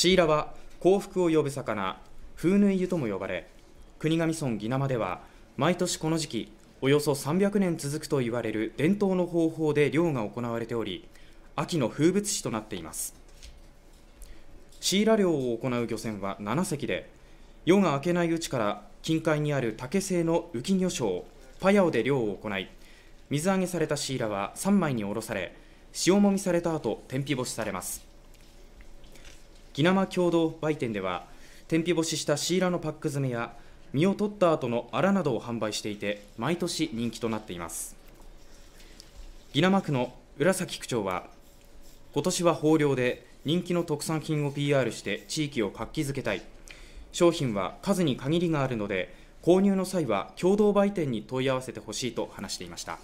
シイラは幸福を呼ぶ魚風縫い湯とも呼ばれ国頭村宜名では毎年この時期およそ300年続くと言われる伝統の方法で漁が行われており秋の風物詩となっていますシイラ漁を行う漁船は7隻で夜が明けないうちから近海にある竹製の浮き魚礁パヤオで漁を行い水揚げされたシイラは3枚におろされ塩もみされた後天日干しされます宜野湾共同売店では天日干ししたシイラのパック詰めや実を取った後のアラなどを販売していて毎年人気となっています宜野湾区の浦崎区長は今年は豊漁で人気の特産品を PR して地域を活気づけたい商品は数に限りがあるので購入の際は共同売店に問い合わせてほしいと話していました。